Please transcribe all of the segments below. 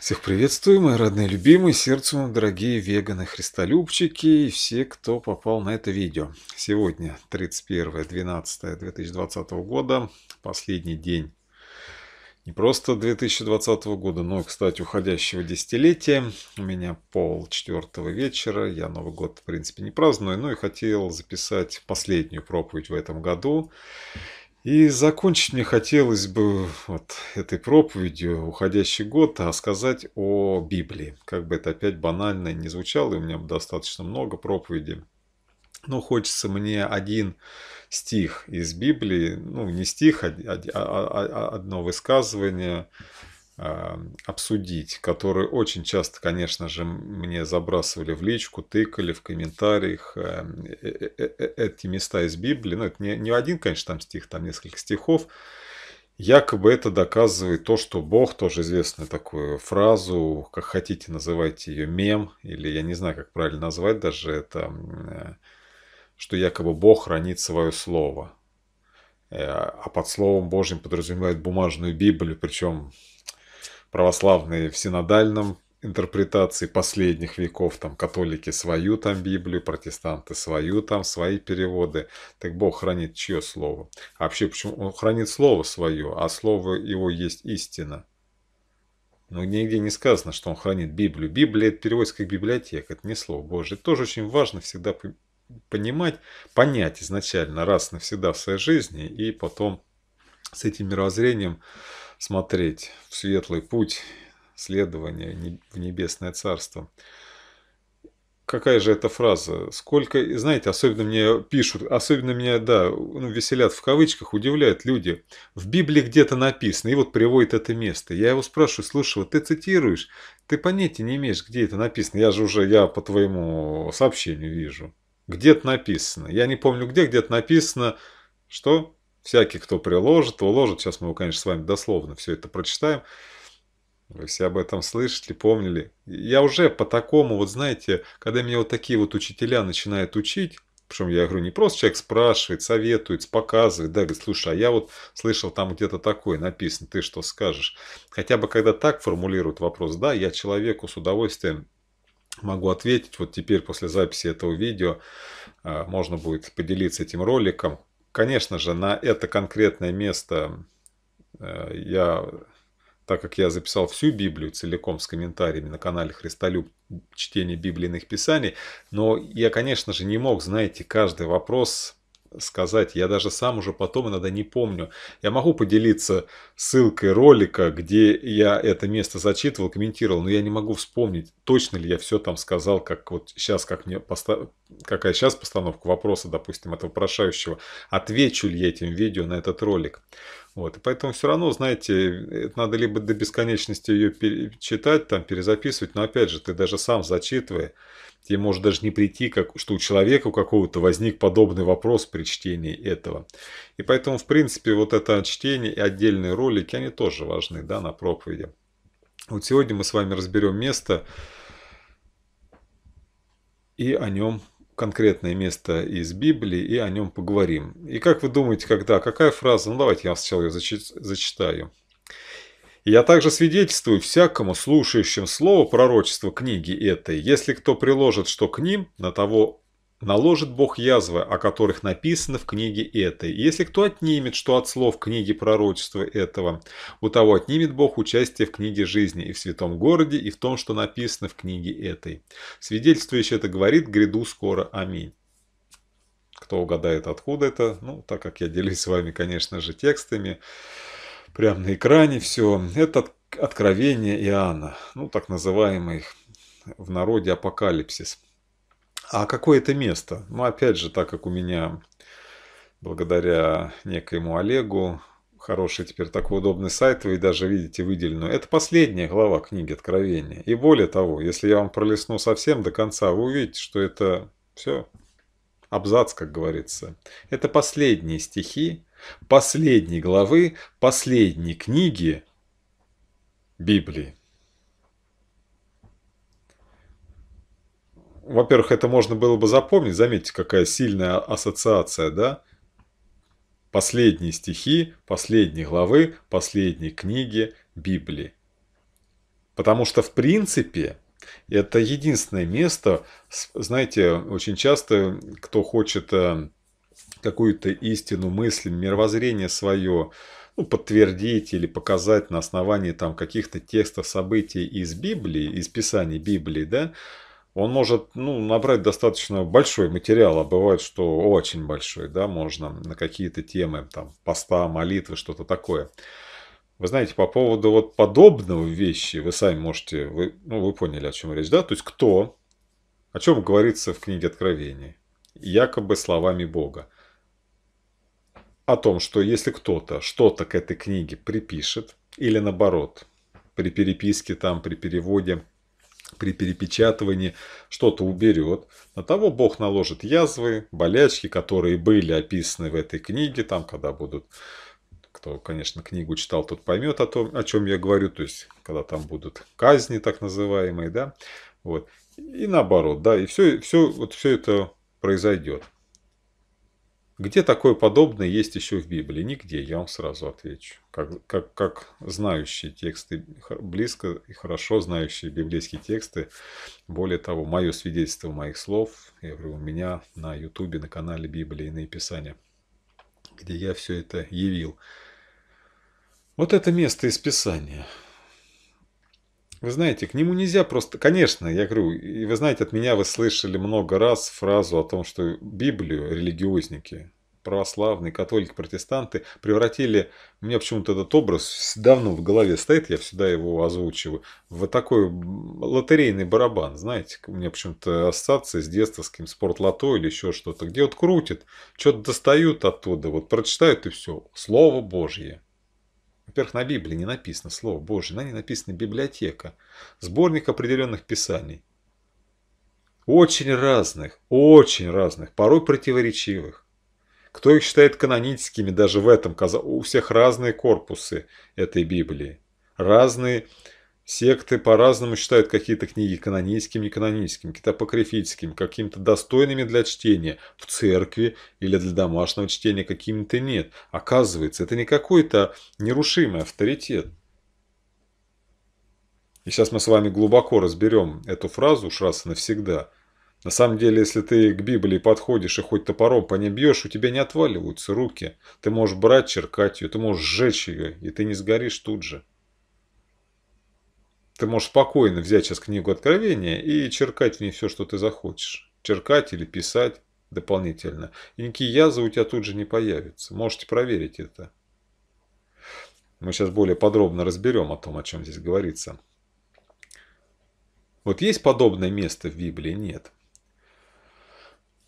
Всех приветствую, мои родные, любимые, сердцу дорогие веганы, христолюбчики и все, кто попал на это видео. Сегодня 31.12.2020 года, последний день не просто 2020 года, но, кстати, уходящего десятилетия. У меня пол четвертого вечера, я Новый год, в принципе, не праздную, но и хотел записать последнюю проповедь в этом году. И закончить мне хотелось бы вот этой проповедью «Уходящий год», а сказать о Библии. Как бы это опять банально не звучало, и у меня достаточно много проповедей. Но хочется мне один стих из Библии, ну не стих, а, а, а, а одно высказывание – обсудить, которые очень часто, конечно же, мне забрасывали в личку, тыкали в комментариях эм, э, э, э, эти места из Библии. Ну, это не, не один, конечно, там стих, там несколько стихов. Якобы это доказывает то, что Бог, тоже известную такую фразу, как хотите называйте ее мем, или я не знаю, как правильно назвать даже это, что якобы Бог хранит свое слово а под Словом Божьим подразумевает бумажную Библию, причем православные в синодальном интерпретации последних веков, там католики свою там Библию, протестанты свою там, свои переводы. Так Бог хранит чье слово? А вообще, почему Он хранит слово свое, а слово его есть истина? Но нигде не сказано, что он хранит Библию. Библия – это переводится как библиотека, это не Слово Божье. Это тоже очень важно всегда понимать, понять изначально раз навсегда в своей жизни и потом с этим мировоззрением смотреть в светлый путь следования в небесное царство. Какая же эта фраза? Сколько, знаете, особенно мне пишут, особенно меня, да, ну, веселят в кавычках, удивляют люди. В Библии где-то написано, и вот приводит это место. Я его спрашиваю, слушай, вот ты цитируешь, ты понятия не имеешь, где это написано. Я же уже, я по твоему сообщению вижу. Где-то написано. Я не помню, где, где-то написано, что Всякий, кто приложит, уложит. Сейчас мы конечно, с вами дословно все это прочитаем. Вы все об этом слышали, помнили. Я уже по такому, вот знаете, когда меня вот такие вот учителя начинают учить, причем я говорю, не просто человек спрашивает, советует, показывает, да, говорит, слушай, а я вот слышал там где-то такое написано, ты что скажешь? Хотя бы когда так формулируют вопрос, да, я человеку с удовольствием могу ответить, вот теперь после записи этого видео а, можно будет поделиться этим роликом, Конечно же, на это конкретное место э, я, так как я записал всю Библию целиком с комментариями на канале Христолюб, чтение библийных писаний, но я, конечно же, не мог, знаете, каждый вопрос сказать. Я даже сам уже потом иногда не помню. Я могу поделиться ссылкой ролика, где я это место зачитывал, комментировал, но я не могу вспомнить, точно ли я все там сказал, как вот сейчас, как мне постав... какая сейчас постановка вопроса, допустим, этого вопрошающего. Отвечу ли я этим видео на этот ролик. Вот. И поэтому все равно, знаете, это надо либо до бесконечности ее читать, там, перезаписывать, но опять же, ты даже сам зачитывая, тебе может даже не прийти, как, что у человека у какого-то возник подобный вопрос при чтении этого. И поэтому, в принципе, вот это чтение и отдельные ролики, они тоже важны да, на проповеди. Вот сегодня мы с вами разберем место и о нем конкретное место из Библии и о нем поговорим. И как вы думаете, когда, какая фраза? Ну, давайте я сначала ее зачитаю. Я также свидетельствую всякому слушающему слово пророчества книги этой, если кто приложит что к ним, на того Наложит Бог язвы, о которых написано в книге этой. Если кто отнимет, что от слов книги пророчества этого, у того отнимет Бог участие в книге жизни и в святом городе, и в том, что написано в книге этой. Свидетельствующий это говорит, гряду скоро. Аминь. Кто угадает, откуда это? Ну, так как я делюсь с вами, конечно же, текстами, прямо на экране все. Это откровение Иоанна, ну, так называемый в народе апокалипсис. А какое это место? Ну, опять же, так как у меня, благодаря некоему Олегу, хороший теперь такой удобный сайт, вы даже видите выделенную. Это последняя глава книги Откровения. И более того, если я вам пролесну совсем до конца, вы увидите, что это все абзац, как говорится. Это последние стихи, последние главы, последние книги Библии. во-первых, это можно было бы запомнить. Заметьте, какая сильная ассоциация, да? Последние стихи, последние главы, последние книги Библии. Потому что, в принципе, это единственное место, знаете, очень часто, кто хочет э, какую-то истину, мысль, мировоззрение свое ну, подтвердить или показать на основании там каких-то текстов, событий из Библии, из Писаний Библии, да, он может ну, набрать достаточно большой материал, а бывает, что очень большой, да, можно на какие-то темы, там, поста, молитвы, что-то такое. Вы знаете, по поводу вот подобного вещи, вы сами можете, вы, ну, вы поняли, о чем речь, да? То есть, кто, о чем говорится в книге Откровения, якобы словами Бога. О том, что если кто-то что-то к этой книге припишет, или наоборот, при переписке там, при переводе – при перепечатывании что-то уберет. На того Бог наложит язвы, болячки, которые были описаны в этой книге, там, когда будут кто, конечно, книгу читал, тот поймет о том, о чем я говорю, то есть, когда там будут казни так называемые, да, вот, и наоборот, да, и все, все, вот все это произойдет. Где такое подобное есть еще в Библии? Нигде, я вам сразу отвечу. Как, как, как знающие тексты, близко и хорошо знающие библейские тексты. Более того, мое свидетельство моих слов, я говорю, у меня на ютубе, на канале Библии и Писания, где я все это явил. Вот это место из Писания – вы знаете, к нему нельзя просто... Конечно, я говорю, и вы знаете, от меня вы слышали много раз фразу о том, что Библию религиозники, православные, католики, протестанты превратили... У меня почему-то этот образ давно в голове стоит, я всегда его озвучиваю, в такой лотерейный барабан, знаете. У меня почему-то ассоциация с детства, с каким спортлото или еще что-то, где вот крутит, что-то достают оттуда, вот прочитают и все. Слово Божье. Во-первых, на Библии не написано Слово Божье, на ней написана библиотека, сборник определенных писаний. Очень разных, очень разных, порой противоречивых. Кто их считает каноническими, даже в этом, у всех разные корпусы этой Библии, разные Секты по-разному считают какие-то книги каноническими, каноническими, какие-то апокрифическими, какими-то достойными для чтения в церкви или для домашнего чтения, какими-то нет. Оказывается, это не какой-то нерушимый авторитет. И сейчас мы с вами глубоко разберем эту фразу уж раз и навсегда. На самом деле, если ты к Библии подходишь и хоть топором по ней бьешь, у тебя не отваливаются руки. Ты можешь брать, черкать ее, ты можешь сжечь ее, и ты не сгоришь тут же. Ты можешь спокойно взять сейчас книгу Откровения и черкать в ней все, что ты захочешь. Черкать или писать дополнительно. И никакие язвы у тебя тут же не появятся. Можете проверить это. Мы сейчас более подробно разберем о том, о чем здесь говорится. Вот есть подобное место в Библии? Нет.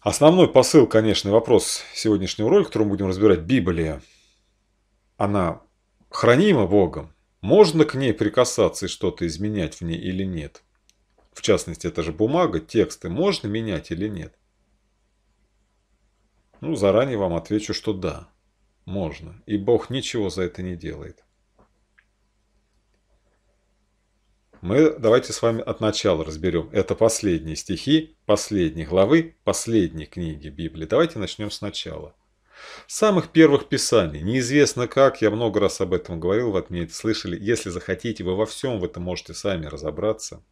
Основной посыл, конечно, вопрос сегодняшнего ролика, который мы будем разбирать, Библия, она хранима Богом, можно к ней прикасаться и что-то изменять в ней или нет? В частности, это же бумага, тексты можно менять или нет? Ну, заранее вам отвечу, что да, можно. И Бог ничего за это не делает. Мы давайте с вами от начала разберем. Это последние стихи, последние главы, последней книги Библии. Давайте начнем сначала самых первых писаний, неизвестно как, я много раз об этом говорил, вы от меня это слышали. Если захотите, вы во всем в этом можете сами разобраться.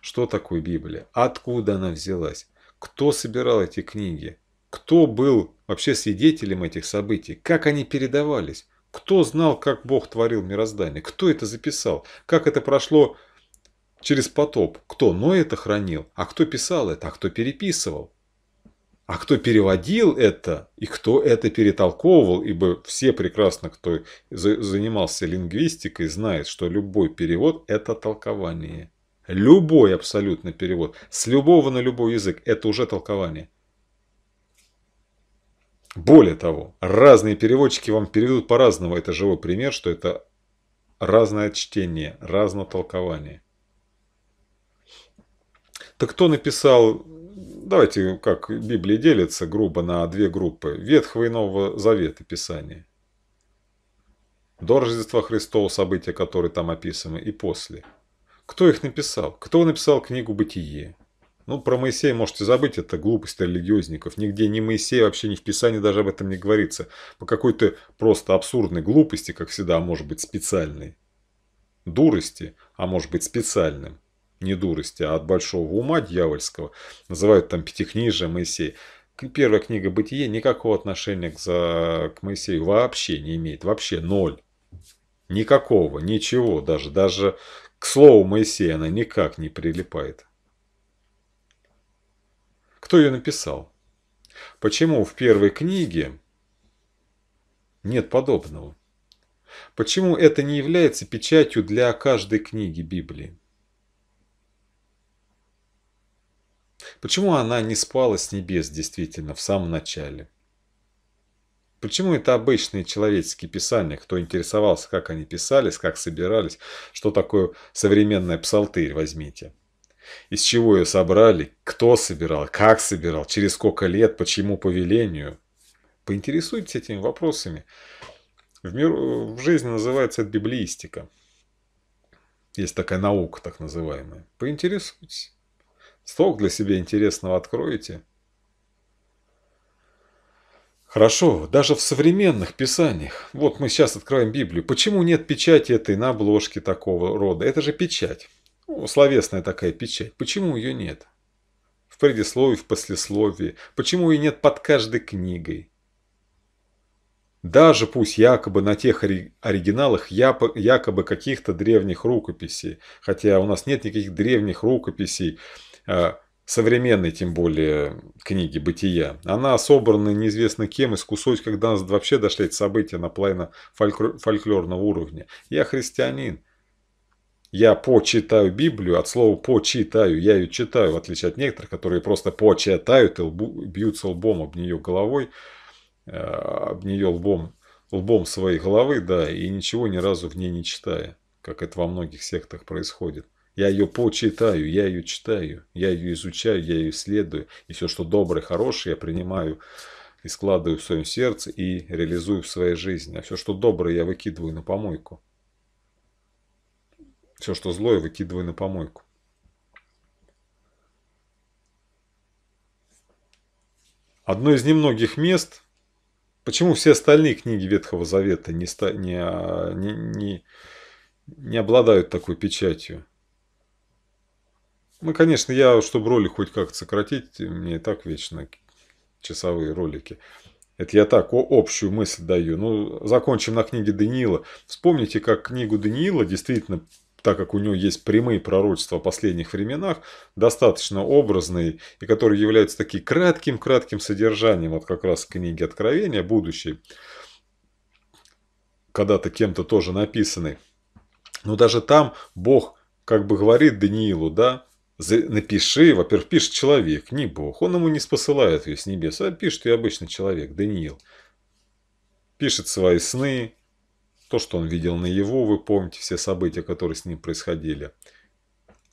Что такое Библия? Откуда она взялась? Кто собирал эти книги? Кто был вообще свидетелем этих событий? Как они передавались? Кто знал, как Бог творил мироздание? Кто это записал? Как это прошло через потоп? Кто? Но это хранил. А кто писал это? А кто переписывал? А кто переводил это и кто это перетолковывал, ибо все прекрасно, кто за занимался лингвистикой, знает, что любой перевод – это толкование. Любой абсолютно перевод, с любого на любой язык – это уже толкование. Более того, разные переводчики вам переведут по-разному. Это живой пример, что это разное чтение, разное толкование. Так кто написал давайте как Библия делится грубо на две группы. Ветхого и Нового Завета Писания. До Рождества Христова события, которые там описаны, и после. Кто их написал? Кто написал книгу «Бытие»? Ну, про Моисея можете забыть, это глупость религиозников. Нигде ни Моисея, вообще ни в Писании даже об этом не говорится. По какой-то просто абсурдной глупости, как всегда, а может быть специальной. Дурости, а может быть специальным не дурости, а от большого ума дьявольского, называют там пятикнижие Моисея, первая книга «Бытие» никакого отношения к, за... к Моисею вообще не имеет, вообще ноль. Никакого, ничего даже, даже к слову Моисея она никак не прилипает. Кто ее написал? Почему в первой книге нет подобного? Почему это не является печатью для каждой книги Библии? Почему она не спала с небес действительно в самом начале? Почему это обычные человеческие писания, кто интересовался, как они писались, как собирались, что такое современная псалтырь, возьмите. Из чего ее собрали, кто собирал, как собирал, через сколько лет, почему по велению. Поинтересуйтесь этими вопросами. В, мир, в жизни называется это библиистика. Есть такая наука, так называемая. Поинтересуйтесь. Сток для себя интересного откроете? Хорошо, даже в современных писаниях, вот мы сейчас откроем Библию, почему нет печати этой на обложке такого рода? Это же печать, ну, словесная такая печать, почему ее нет? В предисловии, в послесловии, почему ее нет под каждой книгой? Даже пусть якобы на тех оригиналах якобы каких-то древних рукописей, хотя у нас нет никаких древних рукописей, Э, современной, тем более, книги «Бытия». Она собрана неизвестно кем из кусочек, когда нас вообще дошли эти события на плайно фольклорного уровня. Я христианин. Я почитаю Библию, от слова «почитаю», я ее читаю, в отличие от некоторых, которые просто почитают и лбу, бьются лбом об нее головой, э, об нее лбом, лбом своей головы, да, и ничего ни разу в ней не читая, как это во многих сектах происходит. Я ее почитаю, я ее читаю, я ее изучаю, я ее исследую. И все, что доброе, хорошее, я принимаю и складываю в своем сердце и реализую в своей жизни. А все, что доброе, я выкидываю на помойку. Все, что злое, выкидываю на помойку. Одно из немногих мест, почему все остальные книги Ветхого Завета не, а, не, не, не обладают такой печатью. Ну, конечно, я, чтобы ролик хоть как-то сократить, мне и так вечно часовые ролики. Это я так общую мысль даю. Ну, закончим на книге Даниила. Вспомните, как книгу Даниила действительно так как у него есть прямые пророчества о последних временах, достаточно образные, и которые являются таким кратким-кратким содержанием, вот как раз книги Откровения, будущей, когда-то кем-то тоже написаны. Но даже там Бог как бы говорит Даниилу, да, Напиши, во-первых, пишет человек, не Бог. Он ему не спосылает ее с небес, а пишет и обычный человек, Даниил. Пишет свои сны, то, что он видел на его, вы помните все события, которые с ним происходили.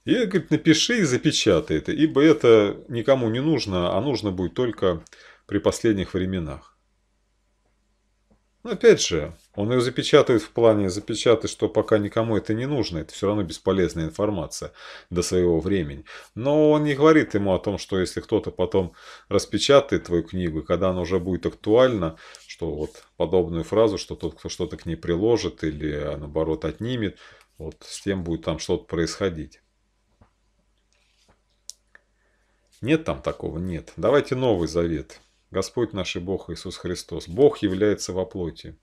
И, говорит, напиши и запечатай это, ибо это никому не нужно, а нужно будет только при последних временах. Ну, опять же, он ее запечатает в плане, запечатать, что пока никому это не нужно, это все равно бесполезная информация до своего времени. Но он не говорит ему о том, что если кто-то потом распечатает твою книгу, и когда она уже будет актуальна, что вот подобную фразу, что тот, кто что-то к ней приложит или а, наоборот отнимет, вот с тем будет там что-то происходить. Нет там такого, нет. Давайте Новый Завет. Господь наш и Бог Иисус Христос. Бог является во плоти.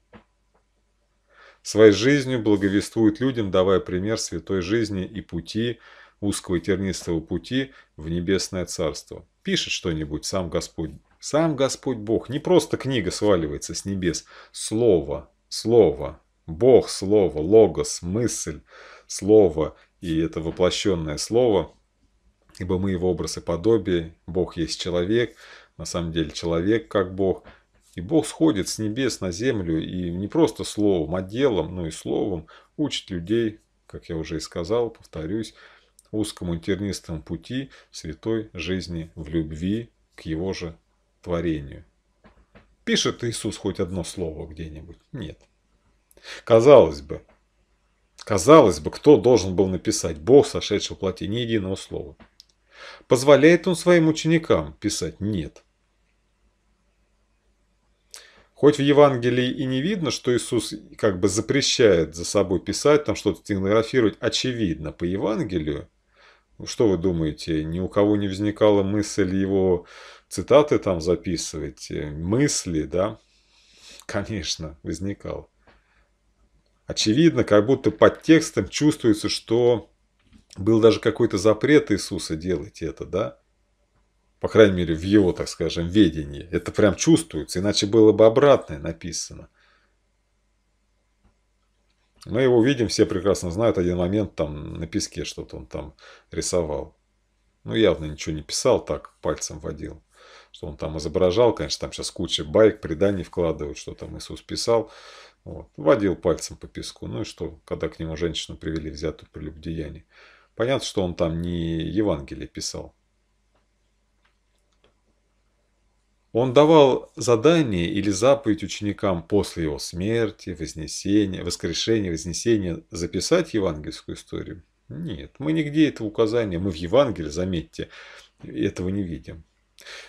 Своей жизнью благовествует людям, давая пример святой жизни и пути, узкого и тернистого пути в небесное царство. Пишет что-нибудь сам Господь. Сам Господь Бог. Не просто книга сваливается с небес. Слово, слово, Бог, слово, логос, мысль, слово. И это воплощенное слово, ибо мы его образ и подобие. Бог есть человек – на самом деле человек как Бог. И Бог сходит с небес на землю и не просто словом, а делом, но ну и словом учит людей, как я уже и сказал, повторюсь, узкому интернистому пути святой жизни в любви к его же творению. Пишет Иисус хоть одно слово где-нибудь? Нет. Казалось бы, казалось бы, кто должен был написать Бог, сошедший в плоти, ни единого слова? Позволяет он своим ученикам писать? Нет. Хоть в Евангелии и не видно, что Иисус как бы запрещает за собой писать, там что-то стенографировать, очевидно, по Евангелию, ну, что вы думаете, ни у кого не возникала мысль его цитаты там записывать, э, мысли, да? Конечно, возникал. Очевидно, как будто под текстом чувствуется, что был даже какой-то запрет Иисуса делать это, да? по крайней мере, в его, так скажем, ведении. Это прям чувствуется, иначе было бы обратное написано. Мы его видим, все прекрасно знают, один момент там на песке что-то он там рисовал. Ну, явно ничего не писал, так пальцем водил. Что он там изображал, конечно, там сейчас куча байк, преданий вкладывают, что там Иисус писал. Вот. Водил пальцем по песку. Ну и что, когда к нему женщину привели взятую при любдеянии. Понятно, что он там не Евангелие писал. Он давал задание или заповедь ученикам после его смерти, вознесения, воскрешения, вознесения записать евангельскую историю? Нет, мы нигде этого указания, мы в Евангелии, заметьте, этого не видим.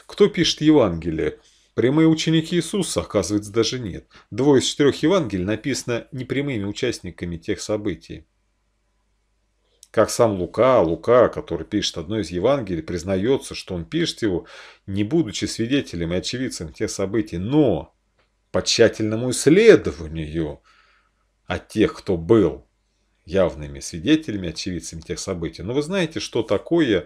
Кто пишет Евангелие? Прямые ученики Иисуса, оказывается, даже нет. Двое из четырех Евангелий написано непрямыми участниками тех событий. Как сам Лука, а Лука, который пишет одно из Евангелий, признается, что он пишет его, не будучи свидетелем и очевидцем тех событий, но по тщательному исследованию от тех, кто был явными свидетелями, очевидцами тех событий. Но вы знаете, что такое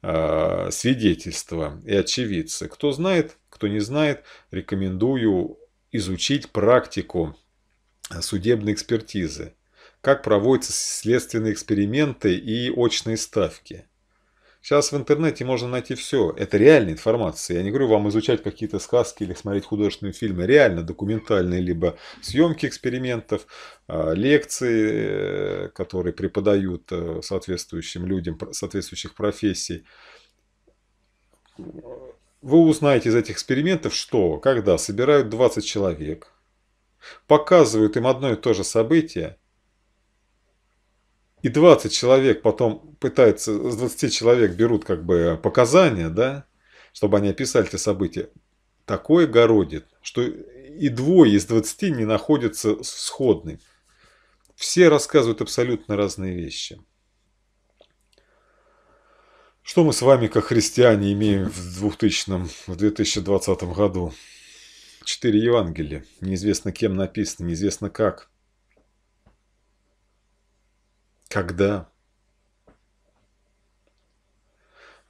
э, свидетельство и очевидцы. Кто знает, кто не знает, рекомендую изучить практику судебной экспертизы как проводятся следственные эксперименты и очные ставки. Сейчас в интернете можно найти все. Это реальная информация. Я не говорю вам изучать какие-то сказки или смотреть художественные фильмы. Реально документальные либо съемки экспериментов, а, лекции, э, которые преподают э, соответствующим людям соответствующих профессий. Вы узнаете из этих экспериментов, что, когда собирают 20 человек, показывают им одно и то же событие, и 20 человек потом пытаются, с 20 человек берут как бы показания, да, чтобы они описали те события, такое городит, что и двое из 20 не находятся сходны. Все рассказывают абсолютно разные вещи. Что мы с вами, как христиане, имеем в 2000, в 2020 году? Четыре Евангелия, неизвестно кем написано, неизвестно как – когда?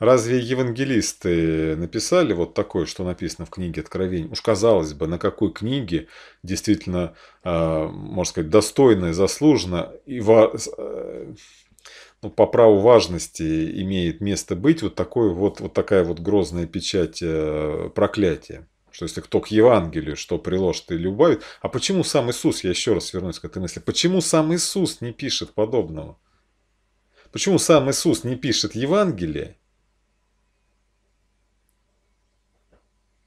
Разве евангелисты написали вот такое, что написано в книге Откровений? Уж казалось бы, на какой книге действительно, а, можно сказать, достойно и заслуженно и э, ну, по праву важности имеет место быть вот, такой вот, вот такая вот грозная печать э, проклятия? что если кто к Евангелию, что приложит и убавит. А почему сам Иисус, я еще раз вернусь к этой мысли, почему сам Иисус не пишет подобного? Почему сам Иисус не пишет Евангелие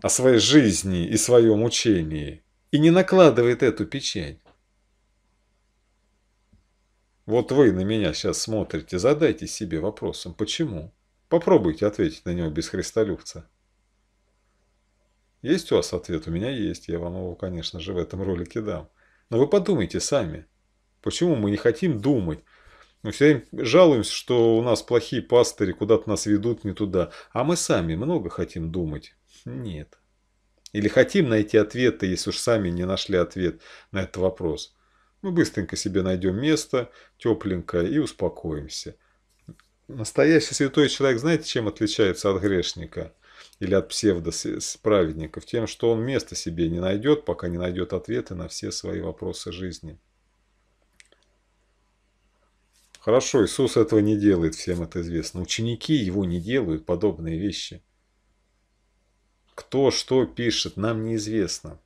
о своей жизни и своем учении и не накладывает эту печень? Вот вы на меня сейчас смотрите, задайте себе вопросом, почему? Попробуйте ответить на него без христолюбца. Есть у вас ответ? У меня есть. Я вам его, конечно же, в этом ролике дам. Но вы подумайте сами. Почему мы не хотим думать? Мы все время жалуемся, что у нас плохие пастыри, куда-то нас ведут не туда. А мы сами много хотим думать? Нет. Или хотим найти ответы, если уж сами не нашли ответ на этот вопрос. Мы быстренько себе найдем место, тепленькое, и успокоимся. Настоящий святой человек, знаете, чем отличается от грешника? или от псевдоправедников тем, что он места себе не найдет, пока не найдет ответы на все свои вопросы жизни. Хорошо, Иисус этого не делает, всем это известно. Ученики его не делают подобные вещи. Кто что пишет, нам неизвестно.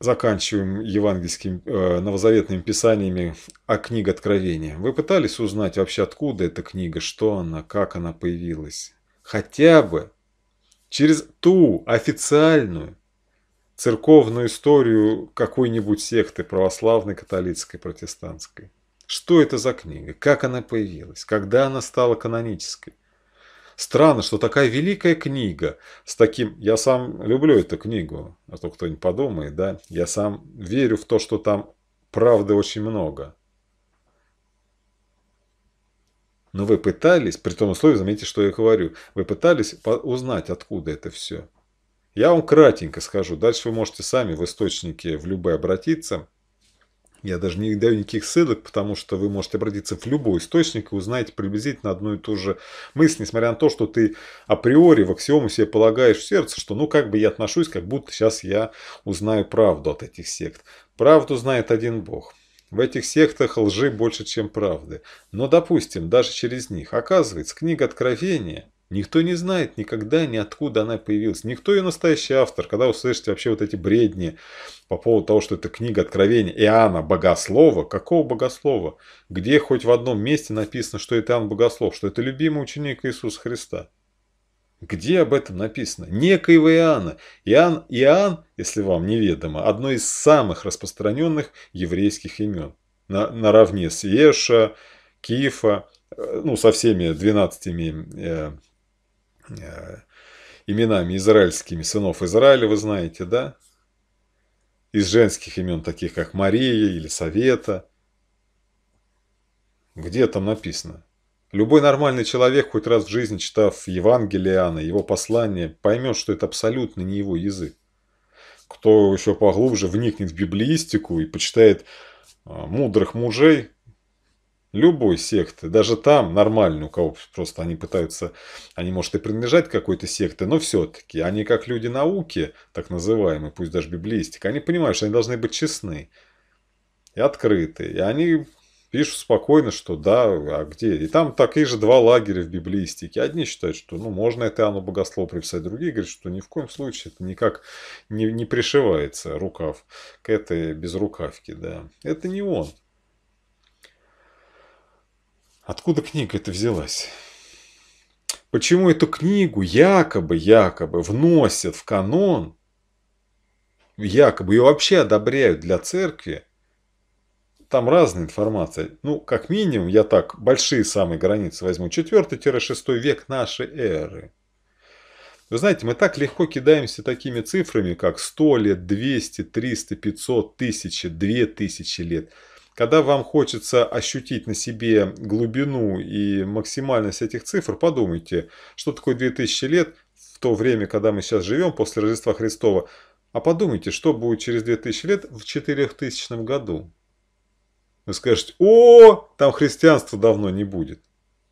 Заканчиваем евангельским э, новозаветными писаниями о книге Откровения. Вы пытались узнать вообще, откуда эта книга, что она, как она появилась? Хотя бы через ту официальную церковную историю какой-нибудь секты православной, католической, протестантской. Что это за книга? Как она появилась? Когда она стала канонической? Странно, что такая великая книга с таким... Я сам люблю эту книгу, а то кто-нибудь подумает, да? Я сам верю в то, что там правды очень много. Но вы пытались, при том условии, заметьте, что я говорю, вы пытались узнать, откуда это все. Я вам кратенько скажу, дальше вы можете сами в источнике в любой обратиться – я даже не даю никаких ссылок, потому что вы можете обратиться в любой источник и узнаете приблизительно одну и ту же мысль, несмотря на то, что ты априори в аксиому себе полагаешь в сердце, что ну как бы я отношусь, как будто сейчас я узнаю правду от этих сект. Правду знает один Бог. В этих сектах лжи больше, чем правды. Но, допустим, даже через них. Оказывается, книга Откровения Никто не знает никогда ни откуда она появилась. Никто ее настоящий автор. Когда услышите вообще вот эти бредни по поводу того, что это книга Откровения Иоанна Богослова. Какого Богослова? Где хоть в одном месте написано, что это Иоанн Богослов, что это любимый ученик Иисуса Христа? Где об этом написано? Некоего Иоанна. Иоанн, Иоанн, если вам неведомо, одно из самых распространенных еврейских имен. На, наравне с Еша, Кифа, э, ну, со всеми 12 э, Э, именами израильскими сынов Израиля, вы знаете, да? Из женских имен, таких как Мария или Совета. Где там написано? Любой нормальный человек, хоть раз в жизни читав Евангелие Иоанна, его послание, поймет, что это абсолютно не его язык. Кто еще поглубже вникнет в библиистику и почитает э, мудрых мужей, Любой секты, даже там нормально, у кого просто они пытаются, они, может, и принадлежать какой-то секты, но все-таки они как люди науки, так называемые, пусть даже библистика, они понимают, что они должны быть честны и открыты. И они пишут спокойно, что да, а где? И там такие же два лагеря в библистике. Одни считают, что ну, можно это оно Богослову приписать, другие говорят, что ни в коем случае это никак не, не пришивается рукав к этой безрукавке. Да. Это не он. Откуда книга эта взялась? Почему эту книгу якобы, якобы вносят в канон, якобы ее вообще одобряют для церкви? Там разная информация. Ну, как минимум, я так, большие самые границы возьму. 4-6 век нашей эры. Вы знаете, мы так легко кидаемся такими цифрами, как 100 лет, 200, 300, 500, 1000, 2000 лет – когда вам хочется ощутить на себе глубину и максимальность этих цифр, подумайте, что такое 2000 лет в то время, когда мы сейчас живем после Рождества Христова, а подумайте, что будет через 2000 лет в 4000 году. Вы скажете, о, там христианства давно не будет.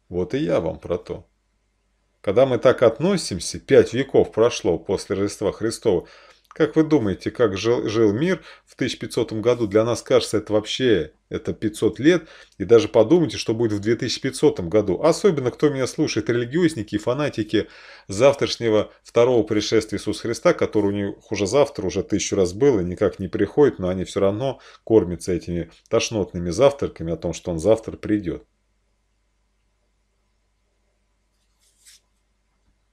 Вот и я вам про то. Когда мы так относимся, пять веков прошло после Рождества Христова, как вы думаете, как жил, жил мир в 1500 году? Для нас кажется, это вообще это 500 лет. И даже подумайте, что будет в 2500 году. Особенно, кто меня слушает, религиозники и фанатики завтрашнего второго пришествия Иисуса Христа, который у них уже завтра, уже тысячу раз был и никак не приходит, но они все равно кормятся этими тошнотными завтраками о том, что он завтра придет.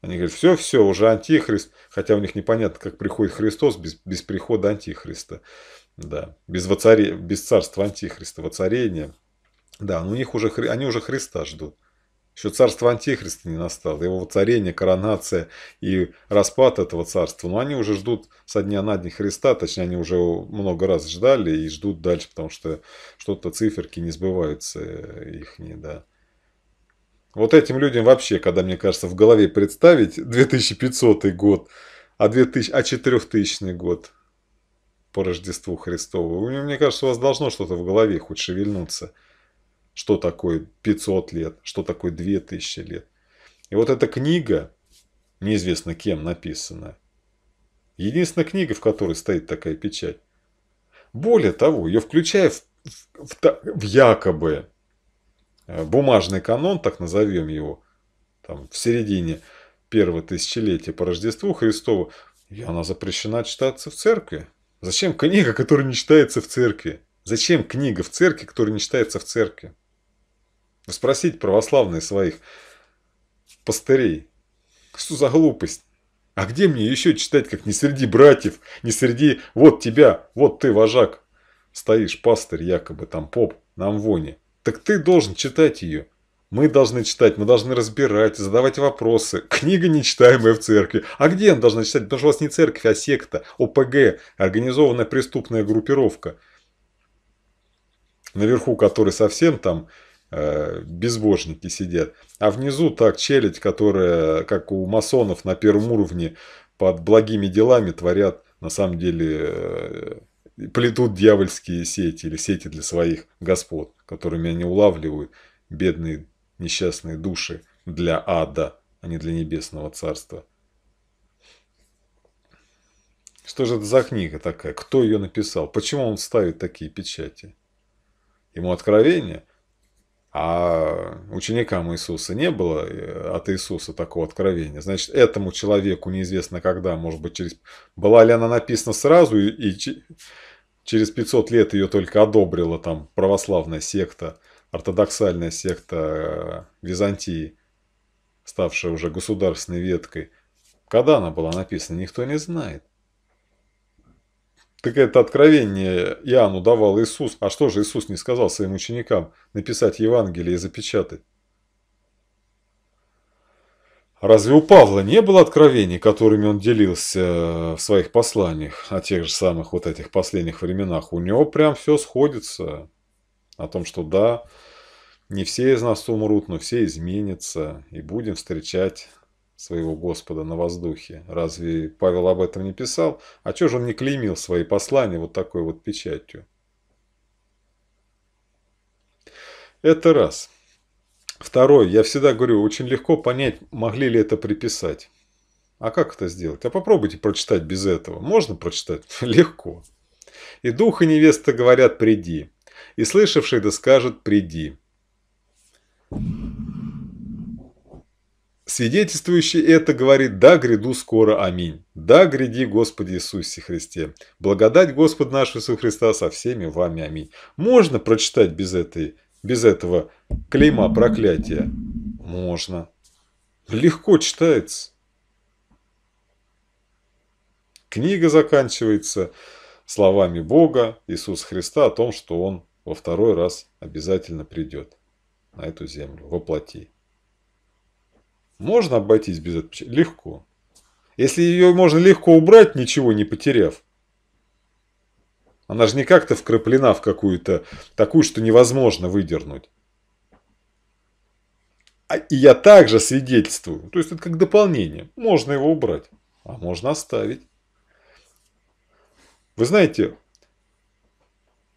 Они говорят, все, все, уже антихрист. Хотя у них непонятно, как приходит Христос без, без прихода антихриста. Да, без, воцаре, без царства антихриста, воцарения. Да, но у них уже, они уже Христа ждут. Еще царство Антихриста не настало, его воцарение, коронация и распад этого царства. Но они уже ждут со дня на день Христа, точнее, они уже много раз ждали и ждут дальше, потому что что-то циферки не сбываются э, их, не, да. Вот этим людям вообще, когда, мне кажется, в голове представить 2500 год, а, 2000, а 4000 год по Рождеству Христову, мне кажется, у вас должно что-то в голове хоть шевельнуться. Что такое 500 лет, что такое 2000 лет. И вот эта книга, неизвестно кем написанная, единственная книга, в которой стоит такая печать. Более того, ее включая в, в, в, в якобы Э, бумажный канон, так назовем его, там, в середине первого тысячелетия по Рождеству Христову, и она запрещена читаться в церкви. Зачем книга, которая не читается в церкви? Зачем книга в церкви, которая не читается в церкви? Ну, Спросить православные своих пастырей, что за глупость? А где мне еще читать, как не среди братьев, не среди вот тебя, вот ты, вожак, стоишь, пастырь якобы, там поп на амвоне. Так ты должен читать ее. Мы должны читать, мы должны разбирать, задавать вопросы. Книга нечитаемая в церкви. А где она должна читать? Потому что у вас не церковь, а секта, ОПГ, организованная преступная группировка. Наверху, которой совсем там э, безбожники сидят. А внизу так челядь, которая, как у масонов на первом уровне, под благими делами творят на самом деле э, плетут дьявольские сети или сети для своих господ, которыми они улавливают бедные несчастные души для ада, а не для небесного царства. Что же это за книга такая? Кто ее написал? Почему он ставит такие печати? Ему откровение? а ученикам Иисуса не было э, от Иисуса такого откровения. Значит, этому человеку неизвестно когда, может быть, через... Была ли она написана сразу, и, через 500 лет ее только одобрила там православная секта, ортодоксальная секта э, Византии, ставшая уже государственной веткой. Когда она была написана, никто не знает. Так это откровение Иоанну давал Иисус. А что же Иисус не сказал своим ученикам написать Евангелие и запечатать? Разве у Павла не было откровений, которыми он делился э, в своих посланиях о тех же самых вот этих последних временах? У него прям все сходится о том, что да, не все из нас умрут, но все изменятся, и будем встречать своего Господа на воздухе. Разве Павел об этом не писал? А чего же он не клеймил свои послания вот такой вот печатью? Это раз. Второе. Я всегда говорю, очень легко понять, могли ли это приписать. А как это сделать? А попробуйте прочитать без этого. Можно прочитать? Легко. «И дух и невеста говорят, приди, и слышавший да скажет, приди». Свидетельствующий это говорит «Да, гряду скоро, аминь! Да, гряди, Господи Иисусе Христе! Благодать Господа нашего Иисуса Христа со всеми вами, аминь!» Можно прочитать без, этой, без этого клейма проклятия? Можно. Легко читается. Книга заканчивается словами Бога, Иисуса Христа о том, что Он во второй раз обязательно придет на эту землю, воплоти. Можно обойтись без отпечатка? Легко. Если ее можно легко убрать, ничего не потеряв. Она же не как-то вкраплена в какую-то такую, что невозможно выдернуть. А, и я также свидетельствую. То есть это как дополнение. Можно его убрать, а можно оставить. Вы знаете,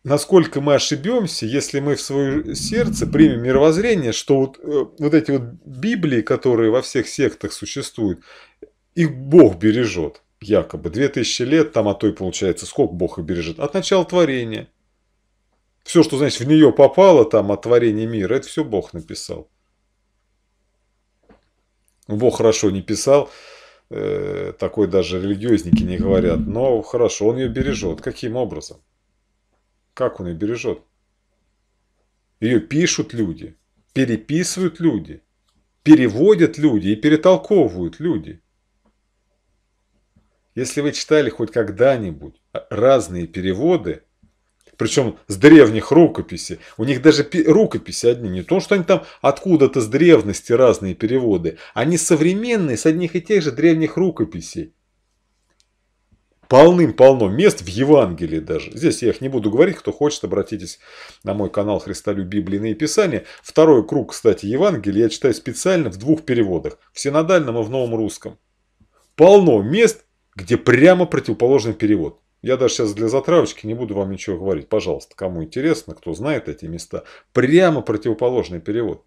насколько мы ошибемся, если мы в свое сердце примем мировоззрение, что вот, э, вот эти вот Библии, которые во всех сектах существуют, их Бог бережет, якобы. Две тысячи лет, там, а то и получается, сколько Бог их бережет? От начала творения. Все, что, значит, в нее попало, там, от творения мира, это все Бог написал. Бог хорошо не писал, э, такой даже религиозники не говорят, но хорошо, он ее бережет. Каким образом? Как он ее бережет? Ее пишут люди, переписывают люди, переводят люди и перетолковывают люди. Если вы читали хоть когда-нибудь а, разные переводы, причем с древних рукописей, у них даже рукописи одни, не то, что они там откуда-то с древности разные переводы, они современные с одних и тех же древних рукописей полным-полно мест в Евангелии даже. Здесь я их не буду говорить, кто хочет, обратитесь на мой канал «Христолюбие, блины и писания». Второй круг, кстати, Евангелия я читаю специально в двух переводах, в синодальном и в новом русском. Полно мест, где прямо противоположный перевод. Я даже сейчас для затравочки не буду вам ничего говорить. Пожалуйста, кому интересно, кто знает эти места. Прямо противоположный перевод.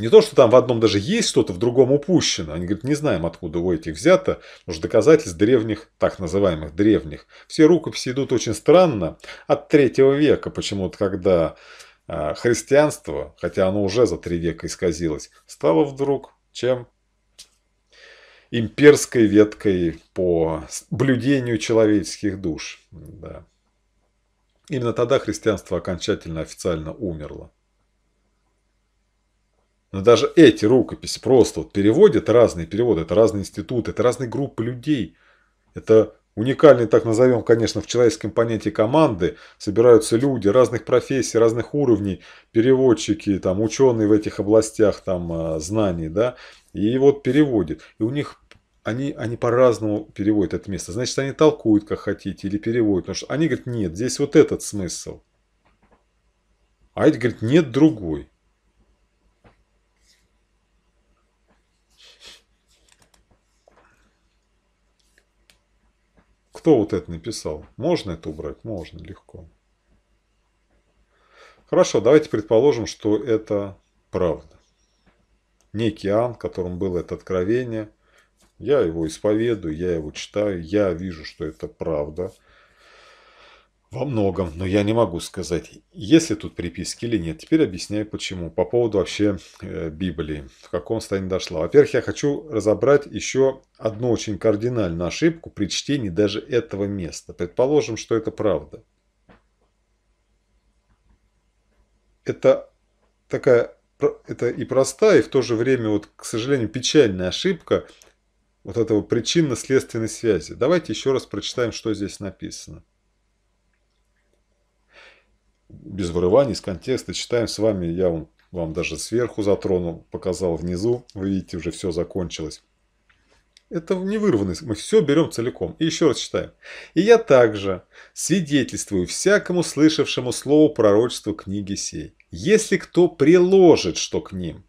Не то, что там в одном даже есть что-то, в другом упущено. Они говорят, не знаем, откуда у этих взято, уж доказательств древних, так называемых древних. Все рукописи идут очень странно, от третьего века почему-то, когда а, христианство, хотя оно уже за три века исказилось, стало вдруг чем? Имперской веткой по блюдению человеческих душ. Да. Именно тогда христианство окончательно официально умерло. Но даже эти рукописи просто вот переводят разные переводы, это разные институты, это разные группы людей. Это уникальные, так назовем, конечно, в человеческом понятии команды. Собираются люди разных профессий, разных уровней, переводчики, там, ученые в этих областях там, а, знаний, да, и вот переводят. И у них они, они по-разному переводят это место. Значит, они толкуют, как хотите, или переводят. Потому что они говорят, нет, здесь вот этот смысл. А эти говорят, нет, другой. Кто вот это написал? Можно это убрать? Можно, легко. Хорошо, давайте предположим, что это правда. Некий Ан, которому было это откровение, я его исповедую, я его читаю, я вижу, что это правда – во многом, но я не могу сказать, есть ли тут приписки или нет. Теперь объясняю почему. По поводу вообще э, Библии, в каком состоянии дошла. Во-первых, я хочу разобрать еще одну очень кардинальную ошибку при чтении даже этого места. Предположим, что это правда. Это такая это и простая, и в то же время, вот, к сожалению, печальная ошибка вот этого причинно-следственной связи. Давайте еще раз прочитаем, что здесь написано без вырываний, из контекста читаем с вами. Я вам, вам даже сверху затронул, показал внизу. Вы видите, уже все закончилось. Это не вырванный, мы все берем целиком. И еще раз читаем. «И я также свидетельствую всякому слышавшему слово пророчества книги сей, если кто приложит что к ним».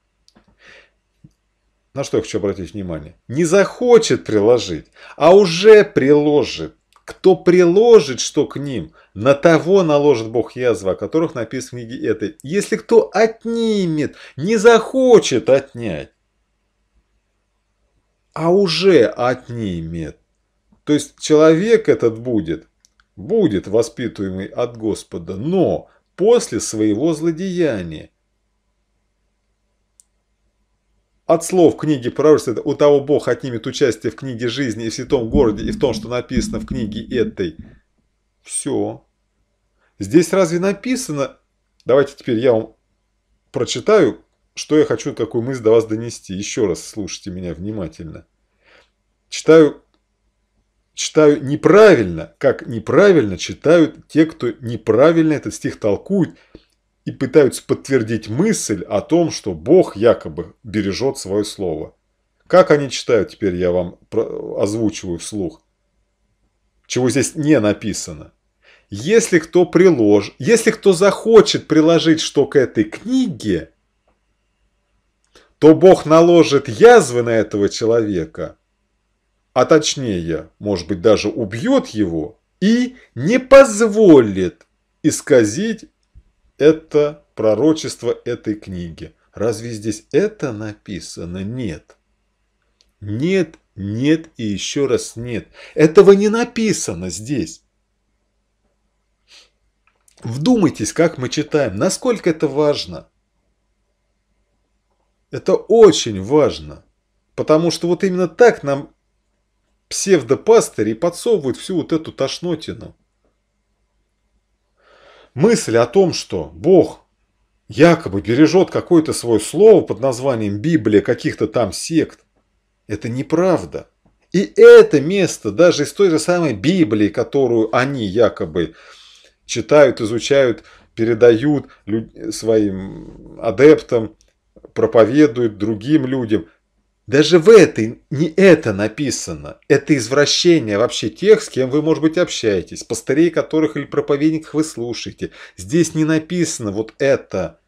На что я хочу обратить внимание? Не захочет приложить, а уже приложит. Кто приложит что к ним, на того наложит Бог язва, о которых написано в книге этой. Если кто отнимет, не захочет отнять, а уже отнимет. То есть человек этот будет, будет воспитываемый от Господа, но после своего злодеяния. От слов книги пророчества «У того Бог отнимет участие в книге жизни и в святом городе, и в том, что написано в книге этой». Все. Здесь разве написано... Давайте теперь я вам прочитаю, что я хочу, какую мысль до вас донести. Еще раз слушайте меня внимательно. Читаю, читаю неправильно, как неправильно читают те, кто неправильно этот стих толкует и пытаются подтвердить мысль о том, что Бог якобы бережет свое слово. Как они читают, теперь я вам озвучиваю вслух, чего здесь не написано – если кто прилож, если кто захочет приложить что к этой книге, то Бог наложит язвы на этого человека, а точнее, может быть, даже убьет его и не позволит исказить это пророчество этой книги. Разве здесь это написано? Нет. Нет, нет и еще раз нет. Этого не написано здесь. Вдумайтесь, как мы читаем, насколько это важно. Это очень важно. Потому что вот именно так нам псевдопастыри подсовывают всю вот эту тошнотину. Мысль о том, что Бог якобы бережет какое-то свое слово под названием Библия каких-то там сект, это неправда. И это место даже из той же самой Библии, которую они якобы читают, изучают, передают своим адептам, проповедуют другим людям. Даже в этой не это написано. Это извращение вообще тех, с кем вы, может быть, общаетесь, пастырей которых или проповедников вы слушаете. Здесь не написано вот это.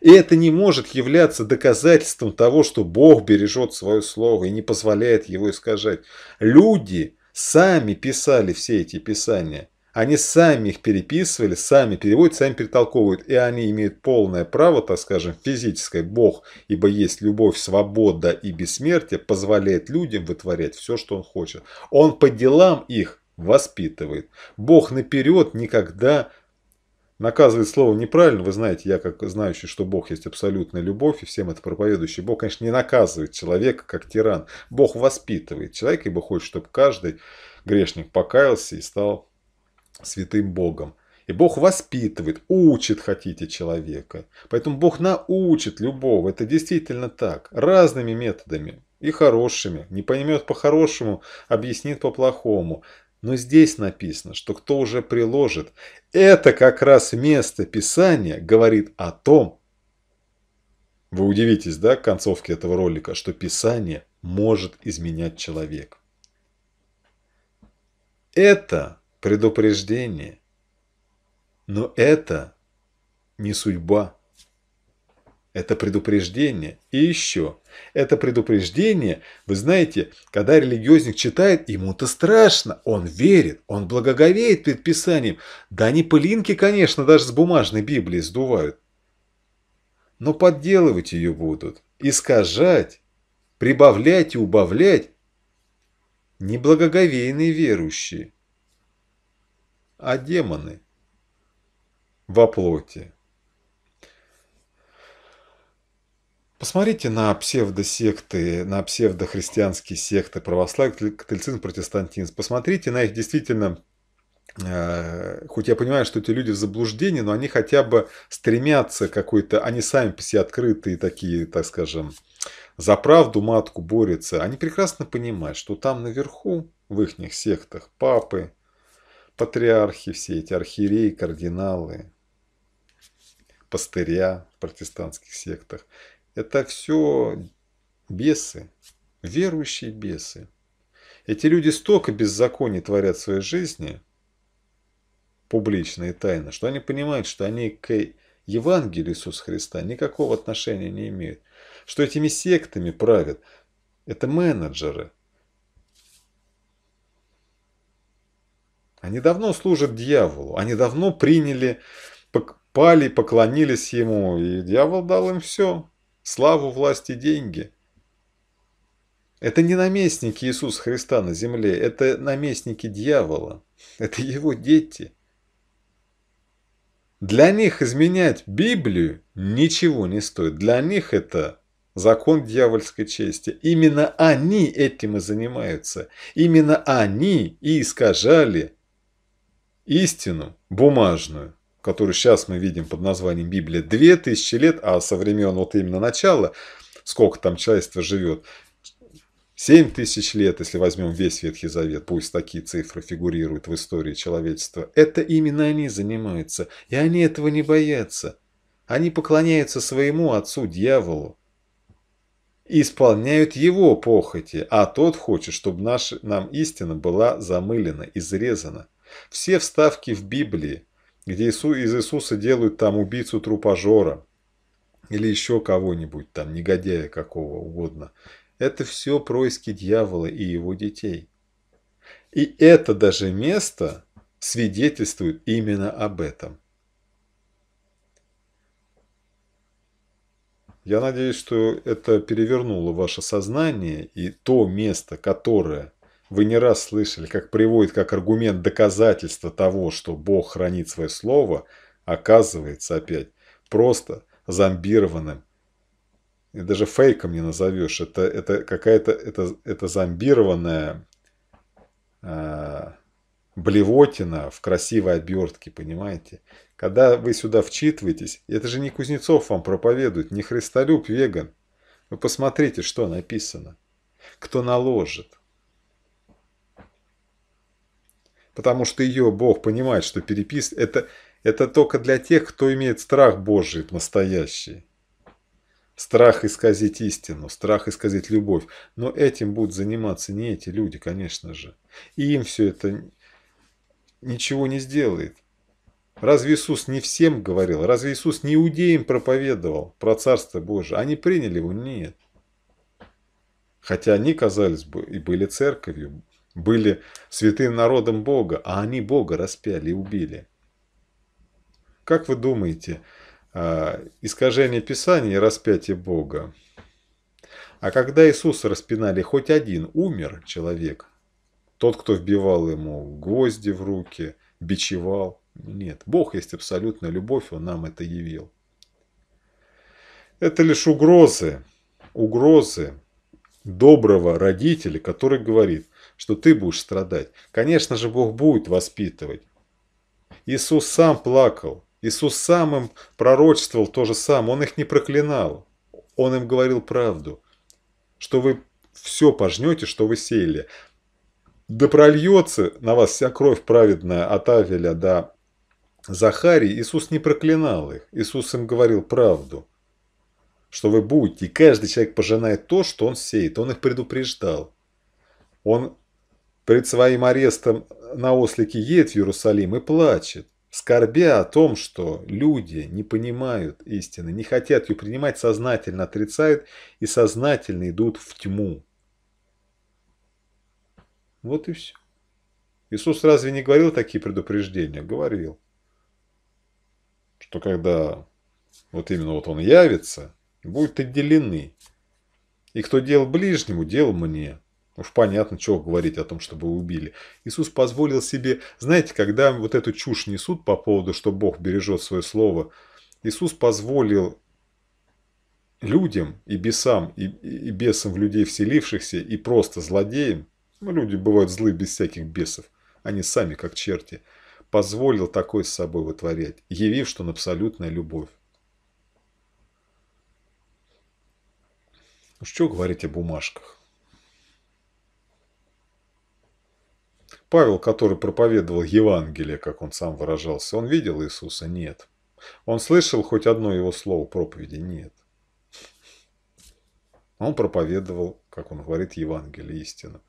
И это не может являться доказательством того, что Бог бережет свое слово и не позволяет его искажать. Люди сами писали все эти писания. Они сами их переписывали, сами переводят, сами перетолковывают. И они имеют полное право, так скажем, физическое. Бог, ибо есть любовь, свобода и бессмертие, позволяет людям вытворять все, что он хочет. Он по делам их воспитывает. Бог наперед никогда наказывает слово неправильно. Вы знаете, я как знающий, что Бог есть абсолютная любовь, и всем это проповедующий. Бог, конечно, не наказывает человека, как тиран. Бог воспитывает человека, ибо хочет, чтобы каждый грешник покаялся и стал святым Богом. И Бог воспитывает, учит, хотите, человека. Поэтому Бог научит любого, это действительно так, разными методами и хорошими. Не поймет по-хорошему, объяснит по-плохому. Но здесь написано, что кто уже приложит, это как раз место Писания говорит о том, вы удивитесь, да, к концовке этого ролика, что Писание может изменять человека. Это предупреждение. Но это не судьба. Это предупреждение. И еще. Это предупреждение, вы знаете, когда религиозник читает, ему-то страшно. Он верит, он благоговеет перед Писанием. Да не пылинки, конечно, даже с бумажной Библии сдувают. Но подделывать ее будут. Искажать, прибавлять и убавлять неблагоговейные верующие а демоны во плоти. Посмотрите на псевдосекты, на псевдохристианские секты, православие, католицизм, протестантизм. Посмотрите на их действительно, э, хоть я понимаю, что эти люди в заблуждении, но они хотя бы стремятся какой-то, они сами по себе открытые такие, так скажем, за правду матку борются. Они прекрасно понимают, что там наверху, в их сектах, папы, патриархи все эти, архиереи, кардиналы, пастыря в протестантских сектах. Это все бесы, верующие бесы. Эти люди столько беззаконий творят в своей жизни, публично и тайно, что они понимают, что они к Евангелию Иисуса Христа никакого отношения не имеют. Что этими сектами правят. Это менеджеры – Они давно служат дьяволу, они давно приняли, пали, поклонились ему, и дьявол дал им все – славу, власть и деньги. Это не наместники Иисуса Христа на земле, это наместники дьявола, это его дети. Для них изменять Библию ничего не стоит, для них это закон дьявольской чести. Именно они этим и занимаются, именно они и искажали – истину бумажную, которую сейчас мы видим под названием Библия, 2000 лет, а со времен вот именно начала, сколько там человечество живет, 7 тысяч лет, если возьмем весь Ветхий Завет, пусть такие цифры фигурируют в истории человечества, это именно они занимаются, и они этого не боятся. Они поклоняются своему отцу, дьяволу, и исполняют его похоти, а тот хочет, чтобы наша, нам истина была замылена, изрезана. Все вставки в Библии, где из Иисуса делают там убийцу трупожора или еще кого-нибудь, там негодяя какого угодно, это все происки дьявола и его детей. И это даже место свидетельствует именно об этом. Я надеюсь, что это перевернуло ваше сознание и то место, которое вы не раз слышали, как приводит как аргумент доказательства того, что Бог хранит свое слово, оказывается опять просто зомбированным. И даже фейком не назовешь. Это, это какая-то это, это зомбированная э, блевотина в красивой обертке, понимаете? Когда вы сюда вчитываетесь, это же не Кузнецов вам проповедует, не Христолюб Веган. Вы посмотрите, что написано. Кто наложит, потому что ее Бог понимает, что перепис это, – это только для тех, кто имеет страх Божий настоящий. Страх исказить истину, страх исказить любовь. Но этим будут заниматься не эти люди, конечно же. И им все это ничего не сделает. Разве Иисус не всем говорил? Разве Иисус не иудеям проповедовал про Царство Божие? Они приняли его? Нет. Хотя они, казались бы, и были церковью, были святым народом Бога, а они Бога распяли и убили. Как вы думаете, а, искажение Писания и распятие Бога? А когда Иисуса распинали, хоть один умер человек, тот, кто вбивал ему гвозди в руки, бичевал. Нет, Бог есть абсолютная любовь, Он нам это явил. Это лишь угрозы, угрозы доброго родителя, который говорит, что ты будешь страдать. Конечно же, Бог будет воспитывать. Иисус сам плакал. Иисус сам им пророчествовал то же самое. Он их не проклинал. Он им говорил правду, что вы все пожнете, что вы сеяли. Да прольется на вас вся кровь праведная от Авеля до Захарии. Иисус не проклинал их. Иисус им говорил правду, что вы будете. И каждый человек пожинает то, что он сеет. Он их предупреждал. Он Перед своим арестом на ослике едет в Иерусалим и плачет, скорбя о том, что люди не понимают истины, не хотят ее принимать, сознательно отрицают и сознательно идут в тьму. Вот и все. Иисус разве не говорил такие предупреждения? Говорил. Что когда вот именно вот он явится, будет отделены. И кто делал ближнему, делал мне. Уж понятно, чего говорить о том, чтобы убили. Иисус позволил себе, знаете, когда вот эту чушь несут по поводу, что Бог бережет свое слово, Иисус позволил людям и бесам, и, и бесам в людей вселившихся, и просто злодеям, ну, люди бывают злы без всяких бесов, они сами как черти, позволил такой с собой вытворять, явив, что он абсолютная любовь. Ну, что говорить о бумажках? Павел, который проповедовал Евангелие, как он сам выражался, он видел Иисуса? Нет. Он слышал хоть одно его слово проповеди? Нет. Он проповедовал, как он говорит, Евангелие, истину.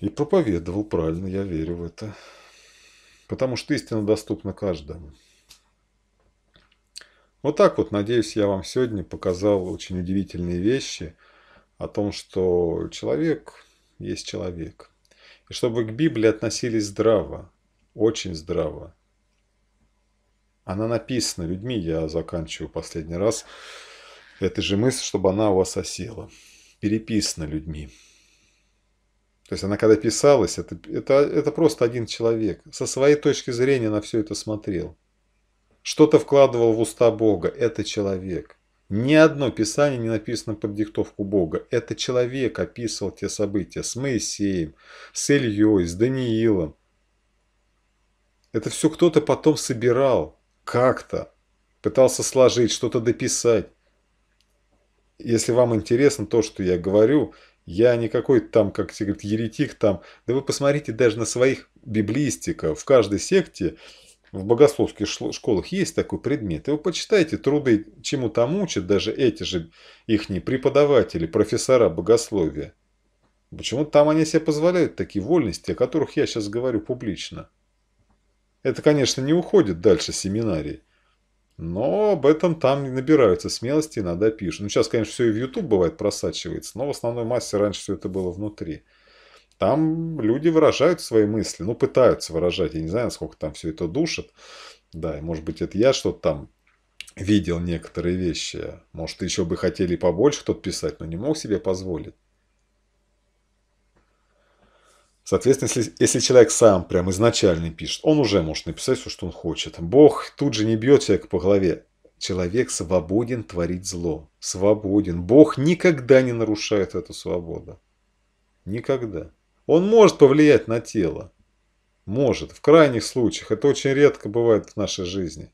И проповедовал правильно, я верю в это. Потому что истина доступна каждому. Вот так вот, надеюсь, я вам сегодня показал очень удивительные вещи о том, что человек есть человек. И чтобы к Библии относились здраво, очень здраво. Она написана людьми, я заканчиваю последний раз. Это же мысль, чтобы она у вас осела. Переписана людьми. То есть она когда писалась, это, это, это просто один человек. Со своей точки зрения на все это смотрел. Что-то вкладывал в уста Бога. Это человек. Ни одно писание не написано под диктовку Бога. Это человек описывал те события с Моисеем, с Ильей, с Даниилом. Это все кто-то потом собирал, как-то, пытался сложить, что-то дописать. Если вам интересно то, что я говорю, я не какой-то там, как тебе говорят, еретик там. Да вы посмотрите даже на своих библистиков. В каждой секте в богословских школах есть такой предмет. И вы почитайте, труды чему там учат даже эти же ихние преподаватели, профессора богословия. Почему там они себе позволяют такие вольности, о которых я сейчас говорю публично? Это, конечно, не уходит дальше семинарии, Но об этом там набираются смелости, иногда пишут. Ну, сейчас, конечно, все и в YouTube бывает просачивается, но в основной массе раньше все это было внутри. Там люди выражают свои мысли, ну, пытаются выражать. Я не знаю, сколько там все это душит. Да, и может быть, это я что-то там видел некоторые вещи. Может, еще бы хотели побольше кто-то писать, но не мог себе позволить. Соответственно, если, если человек сам прям изначально пишет, он уже может написать все, что он хочет. Бог тут же не бьет человека по голове. Человек свободен творить зло. Свободен. Бог никогда не нарушает эту свободу. Никогда. Он может повлиять на тело. Может, в крайних случаях. Это очень редко бывает в нашей жизни.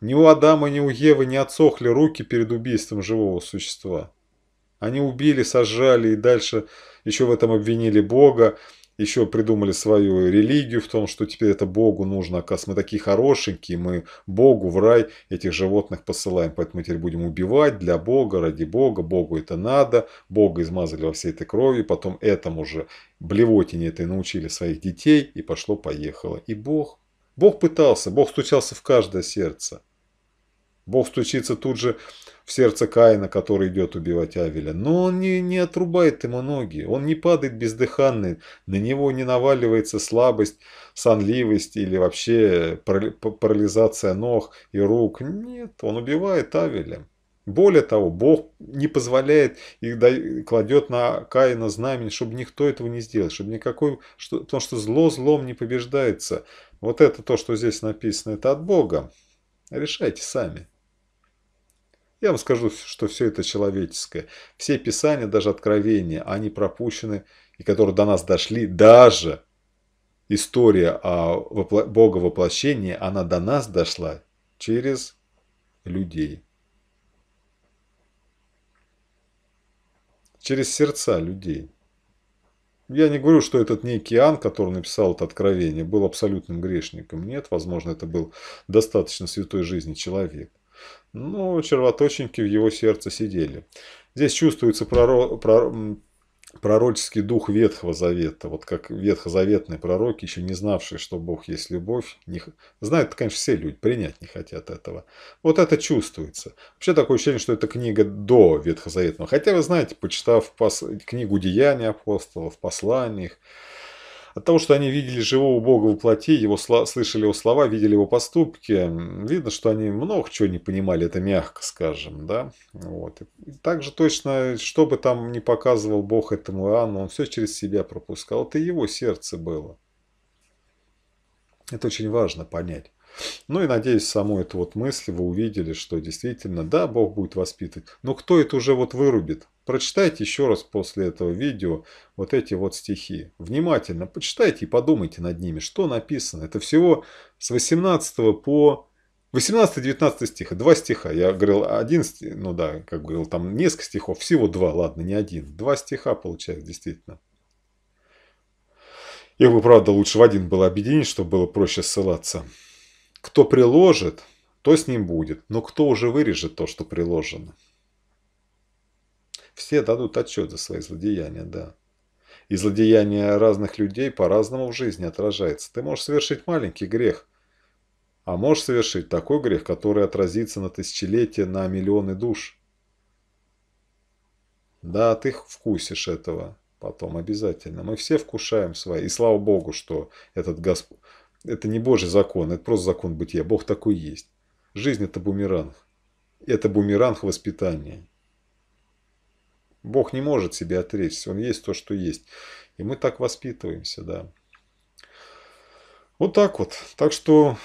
Ни у Адама, ни у Евы не отсохли руки перед убийством живого существа. Они убили, сожрали и дальше еще в этом обвинили Бога, еще придумали свою религию в том, что теперь это Богу нужно, оказывается, а мы такие хорошенькие, мы Богу в рай этих животных посылаем, поэтому мы теперь будем убивать для Бога, ради Бога, Богу это надо, Бога измазали во всей этой крови, потом этому же блевотине этой научили своих детей, и пошло-поехало. И Бог, Бог пытался, Бог стучался в каждое сердце. Бог стучится тут же в сердце Каина, который идет убивать Авеля. Но он не, не отрубает ему ноги, он не падает бездыханный, на него не наваливается слабость, сонливость или вообще парализация ног и рук. Нет, он убивает Авеля. Более того, Бог не позволяет и кладет на Каина знамень, чтобы никто этого не сделал, чтобы никакой, что, потому что зло злом не побеждается. Вот это то, что здесь написано, это от Бога. Решайте сами. Я вам скажу, что все это человеческое. Все писания, даже откровения, они пропущены, и которые до нас дошли, даже история о вопло... Бога воплощении, она до нас дошла через людей. Через сердца людей. Я не говорю, что этот некий Иоанн, который написал это откровение, был абсолютным грешником. Нет, возможно, это был достаточно святой жизни человек но ну, червоточинки в его сердце сидели. Здесь чувствуется проро... Про... пророческий дух Ветхого Завета, вот как ветхозаветные пророки, еще не знавшие, что Бог есть любовь. Не... Знают, конечно, все люди, принять не хотят этого. Вот это чувствуется. Вообще такое ощущение, что это книга до Ветхозаветного. Хотя вы знаете, почитав пос... книгу «Деяния апостолов», «Посланиях», от того, что они видели живого Бога в плоти, его сло... слышали его слова, видели его поступки, видно, что они много чего не понимали, это мягко скажем, да. Вот. И также точно, что бы там ни показывал Бог этому Иоанну, он все через себя пропускал. Это его сердце было. Это очень важно понять. Ну и надеюсь, саму эту вот мысль вы увидели, что действительно, да, Бог будет воспитывать, но кто это уже вот вырубит? Прочитайте еще раз после этого видео вот эти вот стихи. Внимательно почитайте и подумайте над ними, что написано. Это всего с 18 по 18-19 стиха, два стиха. Я говорил один, ну да, как говорил, там несколько стихов, всего два, ладно, не один. Два стиха получается, действительно. Их бы, правда, лучше в один было объединить, чтобы было проще ссылаться. Кто приложит, то с ним будет. Но кто уже вырежет то, что приложено? Все дадут отчет за свои злодеяния, да. И злодеяния разных людей по-разному в жизни отражается. Ты можешь совершить маленький грех, а можешь совершить такой грех, который отразится на тысячелетия, на миллионы душ. Да, ты вкусишь этого потом обязательно. Мы все вкушаем свои. И слава Богу, что этот Господь это не божий закон, это просто закон бытия. Бог такой есть. Жизнь – это бумеранг. Это бумеранг воспитания. Бог не может себе отречься. Он есть то, что есть. И мы так воспитываемся, да. Вот так вот. Так что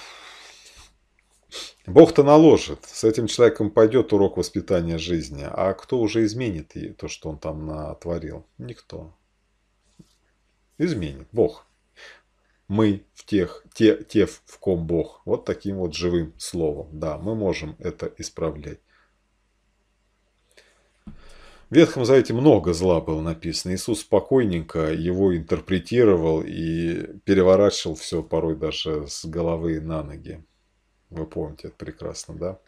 Бог-то наложит. С этим человеком пойдет урок воспитания жизни. А кто уже изменит то, что он там натворил? Никто. Изменит. Бог мы в тех, те, те, в ком Бог. Вот таким вот живым словом. Да, мы можем это исправлять. В Ветхом Завете много зла было написано. Иисус спокойненько его интерпретировал и переворачивал все порой даже с головы на ноги. Вы помните это прекрасно, да?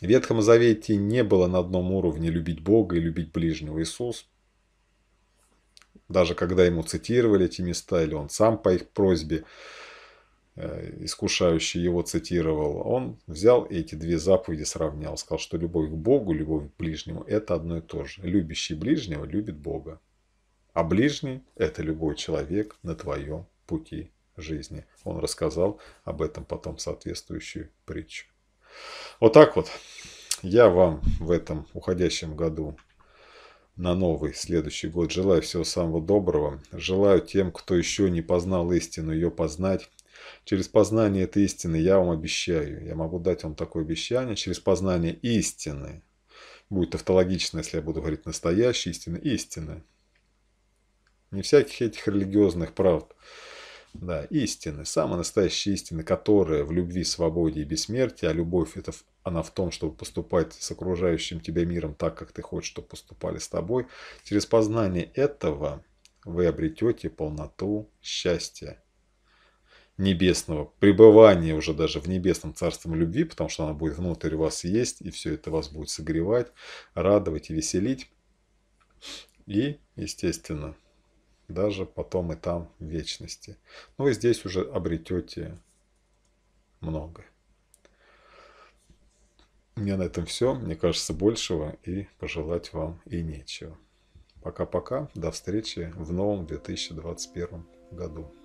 В Ветхом Завете не было на одном уровне любить Бога и любить ближнего. Иисус даже когда ему цитировали эти места, или он сам по их просьбе, э, искушающий его цитировал, он взял эти две заповеди, сравнял, сказал, что любовь к Богу, любовь к ближнему – это одно и то же. Любящий ближнего любит Бога, а ближний – это любой человек на твоем пути жизни. Он рассказал об этом потом соответствующую притчу. Вот так вот я вам в этом уходящем году на новый, следующий год. Желаю всего самого доброго. Желаю тем, кто еще не познал истину, ее познать. Через познание этой истины я вам обещаю, я могу дать вам такое обещание, через познание истины, будет автологично, если я буду говорить настоящая истина, истина, не всяких этих религиозных правд, да, истины, самая настоящая истина, которая в любви, свободе и бессмертии, а любовь это она в том, чтобы поступать с окружающим тебя миром так, как ты хочешь, чтобы поступали с тобой. Через познание этого вы обретете полноту счастья небесного, пребывания уже даже в небесном царстве любви, потому что она будет внутрь вас есть, и все это вас будет согревать, радовать и веселить. И, естественно, даже потом и там в вечности. Но ну вы здесь уже обретете много. У меня на этом все. Мне кажется, большего и пожелать вам и нечего. Пока-пока. До встречи в новом 2021 году.